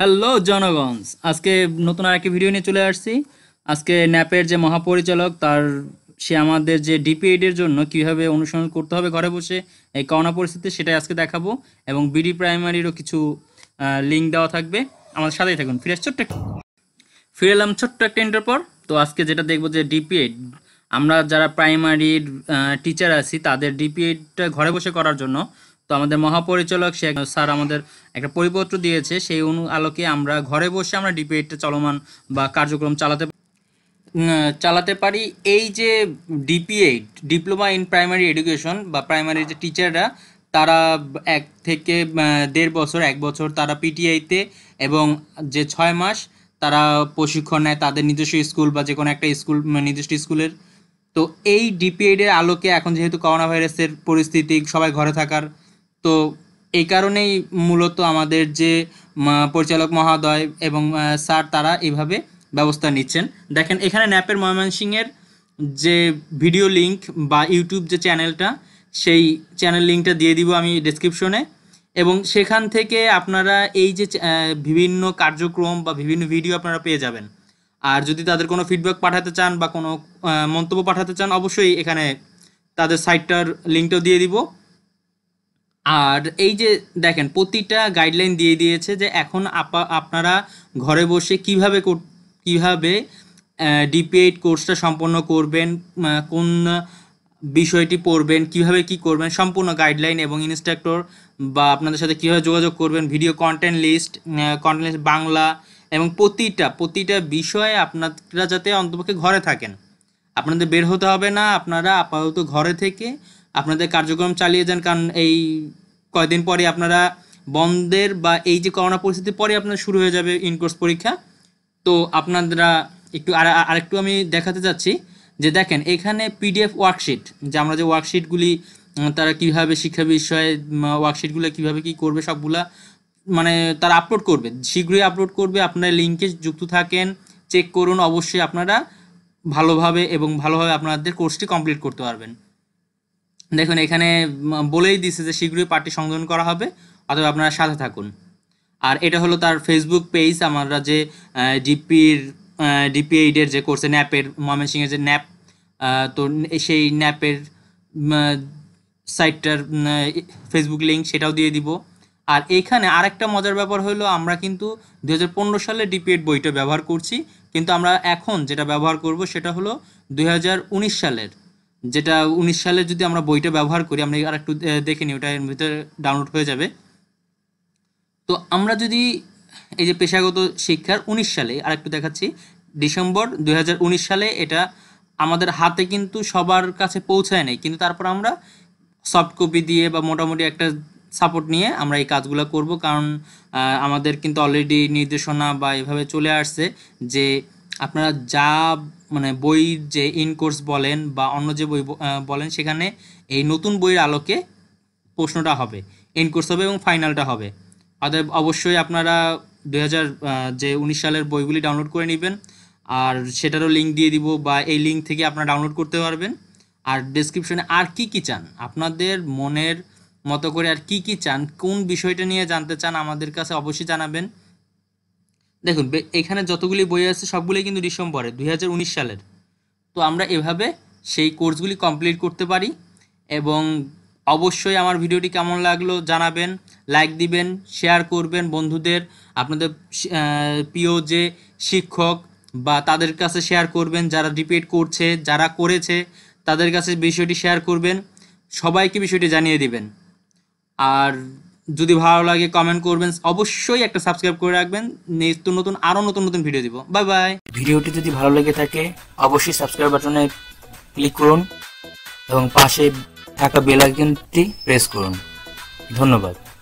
hello জনগণ আজকে নতুন আরেকটি ভিডিও নিয়ে চলে আসছি আজকে ন্যাপের যে মহাপরিচালক তার সে আমাদের যে ডিপিএডের জন্য কিভাবে অনুসরণ করতে হবে ঘরে বসে এই করোনা পরিস্থিতি সেটাই আজকে দেখাবো এবং বিডি প্রাইমারিরও কিছু লিঙ্ক দেওয়া থাকবে আমাদের সাথেই থাকুন ফিরে ছোট্ট ফিরে এলাম ছোট্ট একটা ইন্টার পর তো আজকে যেটা দেখবো যে ডিপিএড আমরা যারা প্রাইমারির টিচার আছি তাদের ডিপিএডটা ঘরে বসে করার জন্য তো আমাদের মহাপরিচালক শেখ স্যার আমাদের একটা পরিপত্র দিয়েছে সেই অনু আলোকে আমরা ঘরে বসে আমরা ডিপিএডটা চলমান বা কার্যক্রম চালাতে চালাতে পারি এই যে DPEd diploma in primary education বা প্রাইমারি যে টিচাররা তারা এক থেকে দেড় বছর এক বছর তারা পিটিআইতে এবং যে ছয় মাস তারা প্রশিক্ষণ নেয় তাদের নিজস্ব স্কুল বা যে কোনো একটা স্কুল নির্দিষ্ট স্কুলের তো এই ডিপিএডের আলোকে এখন যেহেতু করোনা ভাইরাসের পরিস্থিতি সবাই ঘরে থাকার তো এই কারণেই মূলত আমাদের যে পরিচালক মহোদয় এবং স্যার তারা এইভাবে ব্যবস্থা নিচ্ছেন দেখেন এখানে ন্যাপের ময়মনসিংয়ের যে ভিডিও লিংক বা ইউটিউব যে চ্যানেলটা সেই চ্যানেল লিঙ্কটা দিয়ে দিব আমি ডিসক্রিপশনে এবং সেখান থেকে আপনারা এই যে বিভিন্ন কার্যক্রম বা বিভিন্ন ভিডিও আপনারা পেয়ে যাবেন আর যদি তাদের কোনো ফিডব্যাক পাঠাতে চান বা কোনো মন্তব্য পাঠাতে চান অবশ্যই এখানে তাদের সাইটটার লিঙ্কটাও দিয়ে দিব আর এই যে দেখেন প্রতিটা গাইডলাইন দিয়ে দিয়েছে যে এখন আপা আপনারা ঘরে বসে কিভাবে কিভাবে ডিপিএইট কোর্সটা সম্পন্ন করবেন কোন বিষয়টি পড়বেন কিভাবে কি করবেন সম্পূর্ণ গাইডলাইন এবং ইনস্ট্রাক্টর বা আপনাদের সাথে কীভাবে যোগাযোগ করবেন video content list content list Bangla এবং প্রতিটা প্রতিটা বিষয়ে আপনারা যাতে অন্তপক্ষে ঘরে থাকেন আপনাদের বের হতে হবে না আপনারা আপাতত ঘরে থেকে আপনাদের কার্যক্রম চালিয়ে যান কারণ এই কয়দিন পরে আপনারা বন্ধের বা এই যে করোনা পরিস্থিতির পরে আপনার শুরু হয়ে যাবে ইনকোর্স পরীক্ষা তো আপনারা একটু আর আরেকটু আমি দেখাতে চাচ্ছি যে দেখেন এখানে পিডিএফ ওয়ার্কশিট যে আমরা যে ওয়ার্কশিটগুলি তারা কিভাবে শিক্ষা বিষয়ে ওয়ার্কশিটগুলো কিভাবে কি করবে সবগুলা মানে তারা আপলোড করবে শীঘ্রই আপলোড করবে আপনারা লিঙ্কে যুক্ত থাকেন চেক করুন অবশ্যই আপনারা ভালোভাবে এবং ভালোভাবে আপনাদের কোর্সটি কমপ্লিট করতে পারবেন দেখুন এখানে বলেই দিছে যে শীঘ্রই পার্টি সংযোজন করা হবে অথবা আপনারা সাথে থাকুন আর এটা হলো তার ফেসবুক পেজ আমরা যে ডিপির ডিপিএইডের যে করছে ন্যাপের সিংয়ের যে ন্যাপ তো সেই ন্যাপের সাইটটার ফেসবুক লিঙ্ক সেটাও দিয়ে দিব আর এইখানে আরেকটা মজার ব্যাপার হলো আমরা কিন্তু দু সালে ডিপিএড বইটা ব্যবহার করছি কিন্তু আমরা এখন যেটা ব্যবহার করব সেটা হলো উনিশ সালের যেটা উনিশ সালে যদি আমরা বইটা ব্যবহার করি আমরা আর একটু দেখে নিই ওটা এর ভিতরে ডাউনলোড হয়ে যাবে তো আমরা যদি এই যে পেশাগত শিক্ষার উনিশ সালে আর একটু দেখাচ্ছি ডিসেম্বর দুই সালে এটা আমাদের হাতে কিন্তু সবার কাছে পৌঁছায় নাই কিন্তু তারপর আমরা সফট কপি দিয়ে বা মোটামুটি একটা সাপোর্ট নিয়ে আমরা এই কাজগুলো করব কারণ আমাদের কিন্তু অলরেডি নির্দেশনা বা এভাবে চলে আসছে যে আপনারা যা মানে বই যে ইনকোর্স বলেন বা অন্য যে বই বলেন সেখানে এই নতুন বইয়ের আলোকে প্রশ্নটা হবে ইনকোর্স হবে এবং ফাইনালটা হবে অতএব অবশ্যই আপনারা দু যে উনিশ সালের বইগুলি ডাউনলোড করে নেবেন আর সেটারও লিঙ্ক দিয়ে দিব বা এই লিঙ্ক থেকে আপনারা ডাউনলোড করতে পারবেন আর ডেসক্রিপশনে আর কি কি চান আপনাদের মনের মতো করে আর কি কি চান কোন বিষয়টা নিয়ে জানতে চান আমাদের কাছে অবশ্যই জানাবেন দেখুন এখানে যতগুলি বই আছে সবগুলোই কিন্তু ডিসেম্বরে দুই সালের তো আমরা এভাবে সেই কোর্সগুলি কমপ্লিট করতে পারি এবং অবশ্যই আমার ভিডিওটি কেমন লাগলো জানাবেন লাইক দিবেন শেয়ার করবেন বন্ধুদের আপনাদের প্রিয় যে শিক্ষক বা তাদের কাছে শেয়ার করবেন যারা রিপিট করছে যারা করেছে তাদের কাছে বিষয়টি শেয়ার করবেন সবাইকে বিষয়টি জানিয়ে দিবেন আর যদি ভালো লাগে কমেন্ট করবেন অবশ্যই একটা সাবস্ক্রাইব করে রাখবেন নিত্য নতুন আরও নতুন নতুন ভিডিও দিব বাই বাই ভিডিওটি যদি ভালো লেগে থাকে অবশ্যই সাবস্ক্রাইব বাটনে ক্লিক করুন এবং পাশে থাকা বেল আইকনটি প্রেস করুন ধন্যবাদ